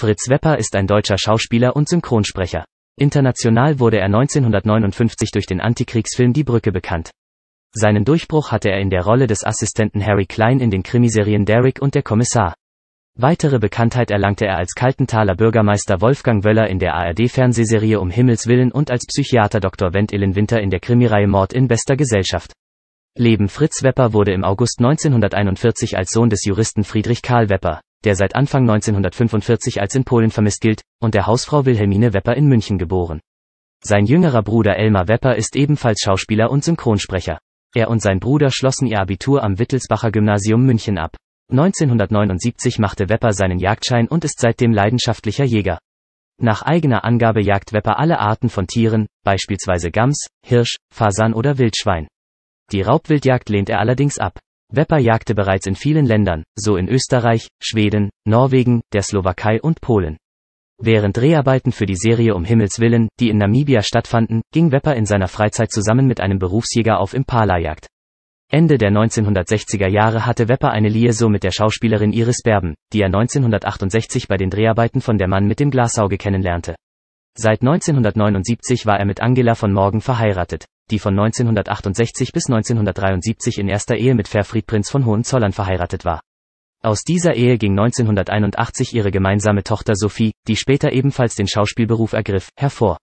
Fritz Wepper ist ein deutscher Schauspieler und Synchronsprecher. International wurde er 1959 durch den Antikriegsfilm Die Brücke bekannt. Seinen Durchbruch hatte er in der Rolle des Assistenten Harry Klein in den Krimiserien Derrick und der Kommissar. Weitere Bekanntheit erlangte er als Kaltenthaler Bürgermeister Wolfgang Wöller in der ARD-Fernsehserie Um Himmels Willen und als Psychiater Dr. Wendelin Winter in der Krimireihe Mord in bester Gesellschaft. Leben Fritz Wepper wurde im August 1941 als Sohn des Juristen Friedrich Karl Wepper, der seit Anfang 1945 als in Polen vermisst gilt, und der Hausfrau Wilhelmine Wepper in München geboren. Sein jüngerer Bruder Elmar Wepper ist ebenfalls Schauspieler und Synchronsprecher. Er und sein Bruder schlossen ihr Abitur am Wittelsbacher Gymnasium München ab. 1979 machte Wepper seinen Jagdschein und ist seitdem leidenschaftlicher Jäger. Nach eigener Angabe jagt Wepper alle Arten von Tieren, beispielsweise Gams, Hirsch, Fasan oder Wildschwein. Die Raubwildjagd lehnt er allerdings ab. Wepper jagte bereits in vielen Ländern, so in Österreich, Schweden, Norwegen, der Slowakei und Polen. Während Dreharbeiten für die Serie Um Himmels Willen, die in Namibia stattfanden, ging Wepper in seiner Freizeit zusammen mit einem Berufsjäger auf Impala-Jagd. Ende der 1960er Jahre hatte Wepper eine Liaison mit der Schauspielerin Iris Berben, die er 1968 bei den Dreharbeiten von Der Mann mit dem Glasauge kennenlernte. Seit 1979 war er mit Angela von Morgen verheiratet die von 1968 bis 1973 in erster Ehe mit Fairfried Prinz von Hohenzollern verheiratet war. Aus dieser Ehe ging 1981 ihre gemeinsame Tochter Sophie, die später ebenfalls den Schauspielberuf ergriff, hervor.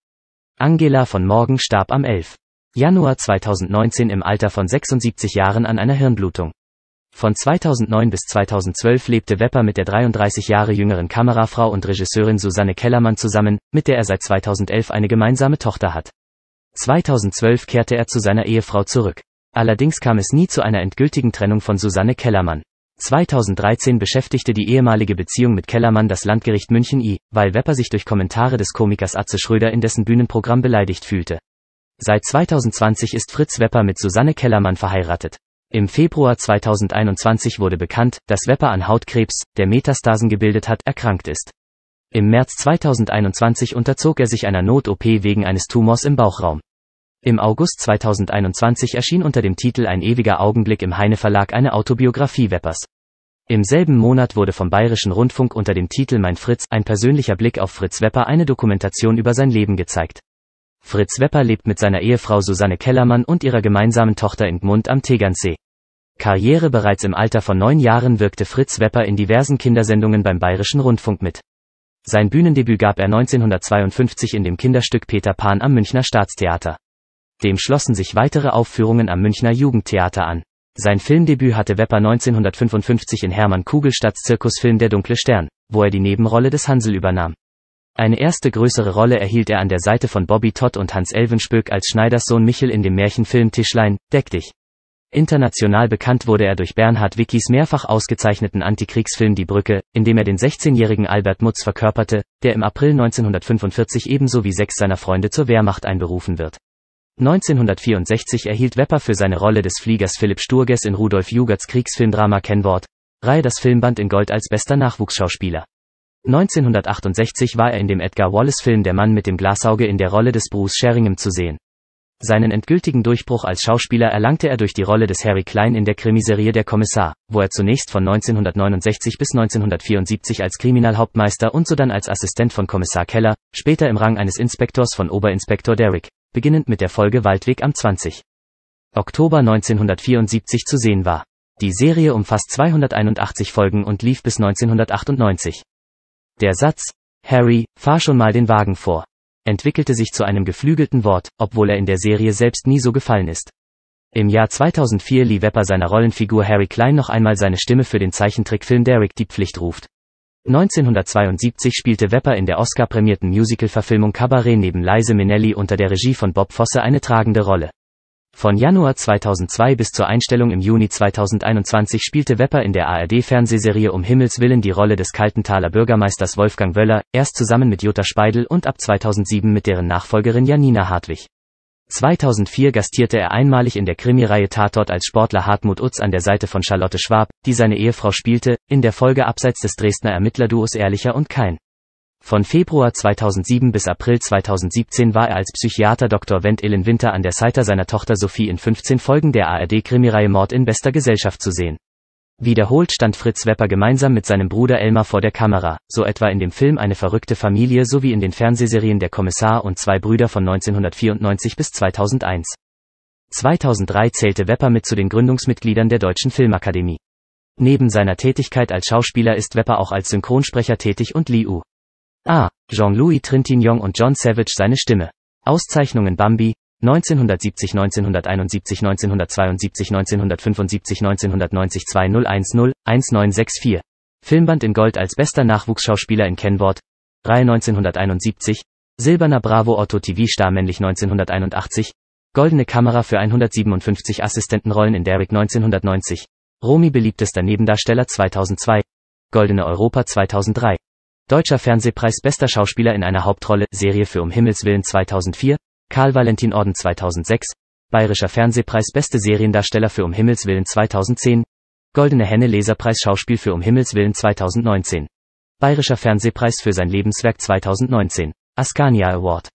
Angela von Morgen starb am 11. Januar 2019 im Alter von 76 Jahren an einer Hirnblutung. Von 2009 bis 2012 lebte Wepper mit der 33 Jahre jüngeren Kamerafrau und Regisseurin Susanne Kellermann zusammen, mit der er seit 2011 eine gemeinsame Tochter hat. 2012 kehrte er zu seiner Ehefrau zurück. Allerdings kam es nie zu einer endgültigen Trennung von Susanne Kellermann. 2013 beschäftigte die ehemalige Beziehung mit Kellermann das Landgericht München I, weil Wepper sich durch Kommentare des Komikers Atze Schröder in dessen Bühnenprogramm beleidigt fühlte. Seit 2020 ist Fritz Wepper mit Susanne Kellermann verheiratet. Im Februar 2021 wurde bekannt, dass Wepper an Hautkrebs, der Metastasen gebildet hat, erkrankt ist. Im März 2021 unterzog er sich einer Not-OP wegen eines Tumors im Bauchraum. Im August 2021 erschien unter dem Titel Ein ewiger Augenblick im Heine Verlag eine Autobiografie Weppers. Im selben Monat wurde vom Bayerischen Rundfunk unter dem Titel Mein Fritz, ein persönlicher Blick auf Fritz Wepper eine Dokumentation über sein Leben gezeigt. Fritz Wepper lebt mit seiner Ehefrau Susanne Kellermann und ihrer gemeinsamen Tochter in Gmund am Tegernsee. Karriere Bereits im Alter von neun Jahren wirkte Fritz Wepper in diversen Kindersendungen beim Bayerischen Rundfunk mit. Sein Bühnendebüt gab er 1952 in dem Kinderstück Peter Pan am Münchner Staatstheater. Dem schlossen sich weitere Aufführungen am Münchner Jugendtheater an. Sein Filmdebüt hatte Wepper 1955 in Hermann Kugelstadts Zirkusfilm Der dunkle Stern, wo er die Nebenrolle des Hansel übernahm. Eine erste größere Rolle erhielt er an der Seite von Bobby Todd und Hans Elvenspöck als Schneiderssohn Michel in dem Märchenfilm Tischlein, Deck dich. International bekannt wurde er durch Bernhard Wickis mehrfach ausgezeichneten Antikriegsfilm Die Brücke, in dem er den 16-jährigen Albert Mutz verkörperte, der im April 1945 ebenso wie sechs seiner Freunde zur Wehrmacht einberufen wird. 1964 erhielt Wepper für seine Rolle des Fliegers Philipp Sturges in Rudolf Jugerts Kriegsfilmdrama Kennwort, Reihe das Filmband in Gold als bester Nachwuchsschauspieler. 1968 war er in dem Edgar Wallace-Film Der Mann mit dem Glasauge in der Rolle des Bruce Sheringham zu sehen. Seinen endgültigen Durchbruch als Schauspieler erlangte er durch die Rolle des Harry Klein in der Krimiserie Der Kommissar, wo er zunächst von 1969 bis 1974 als Kriminalhauptmeister und sodann als Assistent von Kommissar Keller, später im Rang eines Inspektors von Oberinspektor Derrick beginnend mit der Folge Waldweg am 20. Oktober 1974 zu sehen war. Die Serie umfasst 281 Folgen und lief bis 1998. Der Satz, Harry, fahr schon mal den Wagen vor, entwickelte sich zu einem geflügelten Wort, obwohl er in der Serie selbst nie so gefallen ist. Im Jahr 2004 lieh Wepper seiner Rollenfigur Harry Klein noch einmal seine Stimme für den Zeichentrickfilm Derek die Pflicht ruft. 1972 spielte Wepper in der Oscar-prämierten Musical-Verfilmung Cabaret neben Leise Minnelli unter der Regie von Bob Fosse eine tragende Rolle. Von Januar 2002 bis zur Einstellung im Juni 2021 spielte Wepper in der ARD-Fernsehserie Um Himmels Willen die Rolle des Kaltenthaler Bürgermeisters Wolfgang Wöller, erst zusammen mit Jutta Speidel und ab 2007 mit deren Nachfolgerin Janina Hartwig. 2004 gastierte er einmalig in der Krimireihe Tatort als Sportler Hartmut Utz an der Seite von Charlotte Schwab, die seine Ehefrau spielte, in der Folge abseits des Dresdner Ermittlerduos Ehrlicher und Kein. Von Februar 2007 bis April 2017 war er als Psychiater Dr. wendt Illen Winter an der Seite seiner Tochter Sophie in 15 Folgen der ARD-Krimireihe Mord in bester Gesellschaft zu sehen. Wiederholt stand Fritz Wepper gemeinsam mit seinem Bruder Elmar vor der Kamera, so etwa in dem Film Eine verrückte Familie sowie in den Fernsehserien Der Kommissar und Zwei Brüder von 1994 bis 2001. 2003 zählte Wepper mit zu den Gründungsmitgliedern der Deutschen Filmakademie. Neben seiner Tätigkeit als Schauspieler ist Wepper auch als Synchronsprecher tätig und Liu. A. Ah, Jean-Louis Trintignant und John Savage seine Stimme. Auszeichnungen Bambi, 1970, 1971, 1972, 1975, 1990, 2010, 1964. Filmband in Gold als bester Nachwuchsschauspieler in Kennwort. Reihe 1971. Silberner Bravo Otto TV-Star männlich 1981. Goldene Kamera für 157 Assistentenrollen in Derrick 1990. Romy beliebtester Nebendarsteller 2002. Goldene Europa 2003. Deutscher Fernsehpreis bester Schauspieler in einer Hauptrolle, Serie für Um Himmels Willen 2004. Karl-Valentin-Orden 2006, Bayerischer Fernsehpreis Beste Seriendarsteller für Um Himmels Willen 2010, Goldene Henne Leserpreis Schauspiel für Um Himmels Willen 2019, Bayerischer Fernsehpreis für sein Lebenswerk 2019, Ascania Award